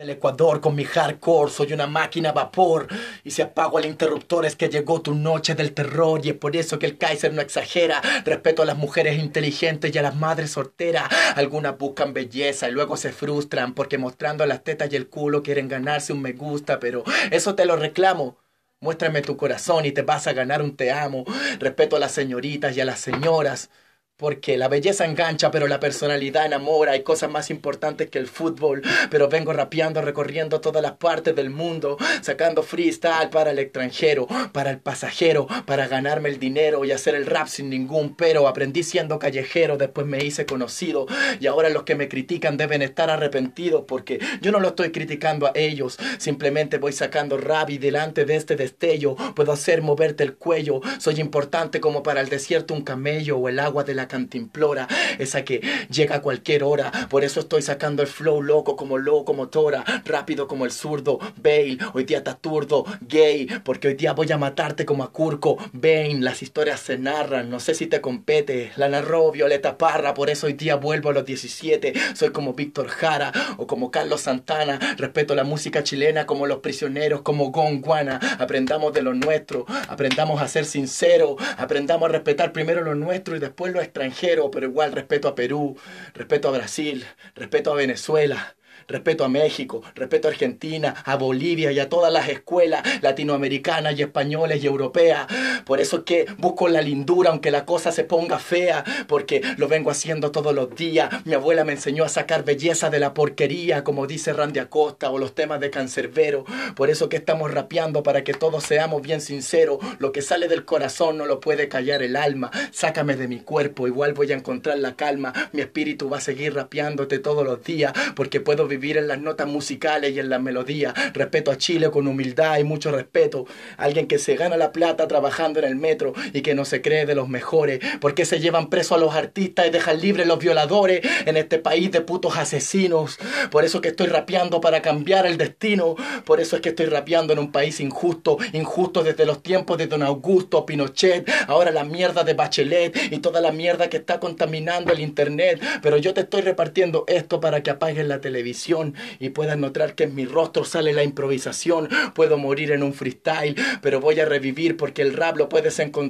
El Ecuador con mi hardcore, soy una máquina a vapor. Y si apago el interruptor es que llegó tu noche del terror. Y es por eso que el Kaiser no exagera. Respeto a las mujeres inteligentes y a las madres solteras. Algunas buscan belleza y luego se frustran porque mostrando las tetas y el culo quieren ganarse un me gusta. Pero eso te lo reclamo. Muéstrame tu corazón y te vas a ganar un te amo. Respeto a las señoritas y a las señoras porque la belleza engancha, pero la personalidad enamora. Hay cosas más importantes que el fútbol, pero vengo rapeando, recorriendo todas las partes del mundo, sacando freestyle para el extranjero, para el pasajero, para ganarme el dinero y hacer el rap sin ningún pero. Aprendí siendo callejero, después me hice conocido y ahora los que me critican deben estar arrepentidos porque yo no lo estoy criticando a ellos, simplemente voy sacando rap y delante de este destello puedo hacer moverte el cuello. Soy importante como para el desierto un camello o el agua de la cantimplora, esa que llega a cualquier hora. Por eso estoy sacando el flow loco como loco motora, rápido como el zurdo, Bale. Hoy día turdo, gay, porque hoy día voy a matarte como a Curco, Bane. Las historias se narran, no sé si te compete. La narró Violeta Parra, por eso hoy día vuelvo a los 17. Soy como Víctor Jara o como Carlos Santana. Respeto la música chilena como los prisioneros, como Gonguana. Aprendamos de lo nuestro, aprendamos a ser sinceros, aprendamos a respetar primero lo nuestro y después lo extraño extranjero, pero igual respeto a Perú, respeto a Brasil, respeto a Venezuela, Respeto a México, respeto a Argentina, a Bolivia y a todas las escuelas latinoamericanas y españoles y europeas. Por eso es que busco la lindura aunque la cosa se ponga fea, porque lo vengo haciendo todos los días. Mi abuela me enseñó a sacar belleza de la porquería, como dice Randy Acosta o los temas de Cancerbero. Por eso que estamos rapeando para que todos seamos bien sinceros. Lo que sale del corazón no lo puede callar el alma. Sácame de mi cuerpo, igual voy a encontrar la calma. Mi espíritu va a seguir rapeándote todos los días, porque puedo vivir en las notas musicales y en las melodías. Respeto a Chile con humildad y mucho respeto. Alguien que se gana la plata trabajando en el metro y que no se cree de los mejores. porque se llevan presos a los artistas y dejan libres los violadores en este país de putos asesinos? Por eso que estoy rapeando para cambiar el destino. Por eso es que estoy rapeando en un país injusto. Injusto desde los tiempos de Don Augusto, Pinochet. Ahora la mierda de Bachelet y toda la mierda que está contaminando el internet. Pero yo te estoy repartiendo esto para que apagues la televisión y puedas notar que en mi rostro sale la improvisación. Puedo morir en un freestyle, pero voy a revivir porque el rap lo puedes encontrar